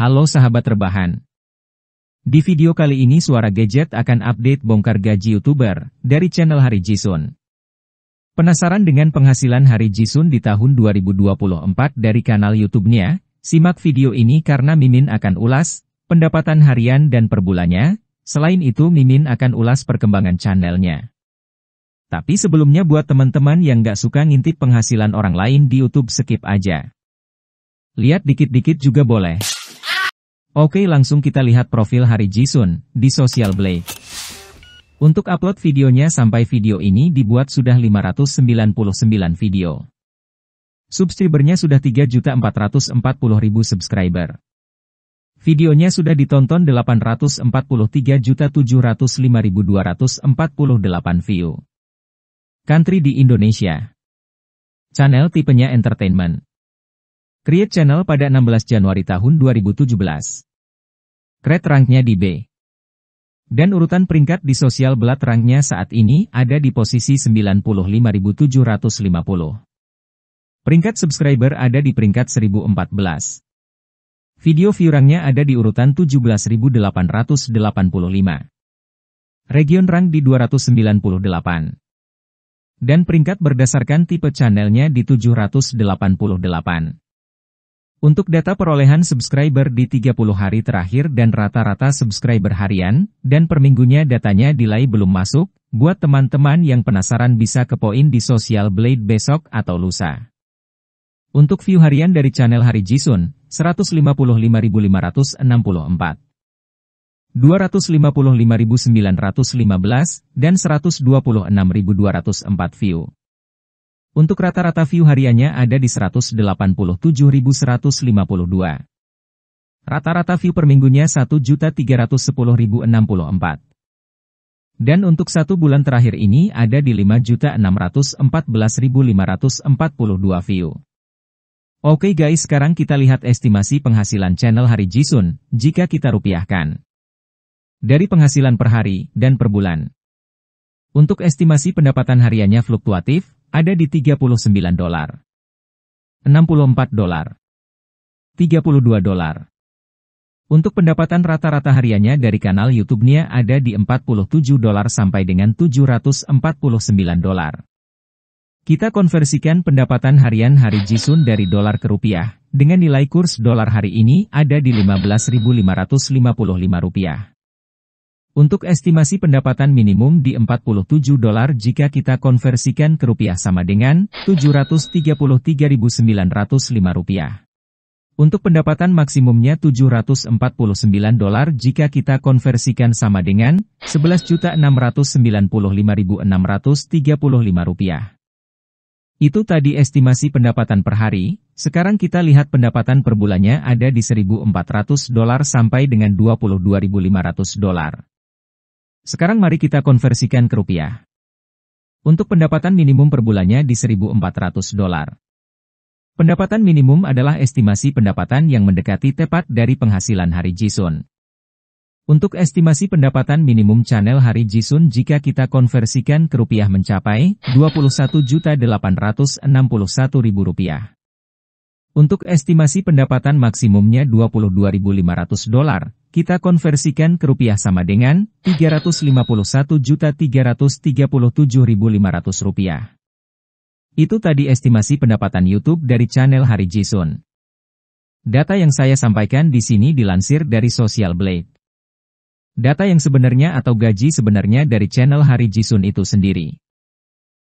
Halo sahabat rebahan. Di video kali ini Suara Gadget akan update bongkar gaji YouTuber dari channel Hari Jisun. Penasaran dengan penghasilan Hari Jisun di tahun 2024 dari kanal YouTube-nya? Simak video ini karena Mimin akan ulas pendapatan harian dan perbulannya. Selain itu Mimin akan ulas perkembangan channelnya. Tapi sebelumnya buat teman-teman yang gak suka ngintip penghasilan orang lain di YouTube skip aja. Lihat dikit-dikit juga boleh. Oke langsung kita lihat profil Hari Jisun, di Social Blade. Untuk upload videonya sampai video ini dibuat sudah 599 video. Subscribernya sudah 3.440.000 subscriber. Videonya sudah ditonton 843.705.248 view. Country di Indonesia. Channel tipenya entertainment. Create channel pada 16 Januari tahun 2017. Create ranknya di B. Dan urutan peringkat di sosial belat ranknya saat ini ada di posisi 95.750. Peringkat subscriber ada di peringkat 1014. Video view ranknya ada di urutan 17.885. Region rank di 298. Dan peringkat berdasarkan tipe channelnya di 788. Untuk data perolehan subscriber di 30 hari terakhir dan rata-rata subscriber harian, dan per minggunya datanya delay belum masuk, buat teman-teman yang penasaran bisa ke poin di sosial Blade besok atau lusa. Untuk view harian dari channel Hari Jisun, 155.564. 255.915, dan 126.204 view. Untuk rata-rata view hariannya ada di 187.152. Rata-rata view per minggunya 1.310.064. Dan untuk satu bulan terakhir ini ada di 5.614.542 view. Oke guys sekarang kita lihat estimasi penghasilan channel hari Jisun, jika kita rupiahkan. Dari penghasilan per hari dan per bulan. Untuk estimasi pendapatan hariannya fluktuatif, ada di 39 dolar, 64 dolar, 32 dolar. Untuk pendapatan rata-rata hariannya dari kanal YouTube-nya ada di 47 dolar sampai dengan 749 dolar. Kita konversikan pendapatan harian hari Jisun dari dolar ke rupiah, dengan nilai kurs dolar hari ini ada di 15.555 rupiah. Untuk estimasi pendapatan minimum di 47 dolar jika kita konversikan ke rupiah sama dengan 733.905 rupiah. Untuk pendapatan maksimumnya 749 dolar jika kita konversikan sama dengan 11.695.635 rupiah. Itu tadi estimasi pendapatan per hari, sekarang kita lihat pendapatan per bulannya ada di 1.400 dolar sampai dengan 22.500 dolar. Sekarang mari kita konversikan ke rupiah. Untuk pendapatan minimum per bulannya di 1.400 dolar. Pendapatan minimum adalah estimasi pendapatan yang mendekati tepat dari penghasilan hari Jisun. Untuk estimasi pendapatan minimum channel hari Jisun jika kita konversikan ke rupiah mencapai 21.861.000 rupiah. Untuk estimasi pendapatan maksimumnya 22.500 dolar, kita konversikan ke rupiah sama dengan 351.337.500 rupiah. Itu tadi estimasi pendapatan YouTube dari channel Hari Jisun. Data yang saya sampaikan di sini dilansir dari Social Blade. Data yang sebenarnya atau gaji sebenarnya dari channel Hari Jisun itu sendiri.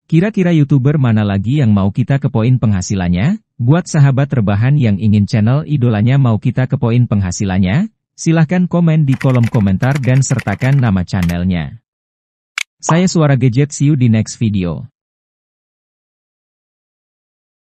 Kira-kira YouTuber mana lagi yang mau kita ke poin penghasilannya? Buat sahabat rebahan yang ingin channel idolanya mau kita ke poin penghasilannya, Silahkan komen di kolom komentar dan sertakan nama channelnya. Saya Suara Gadget, see you di next video.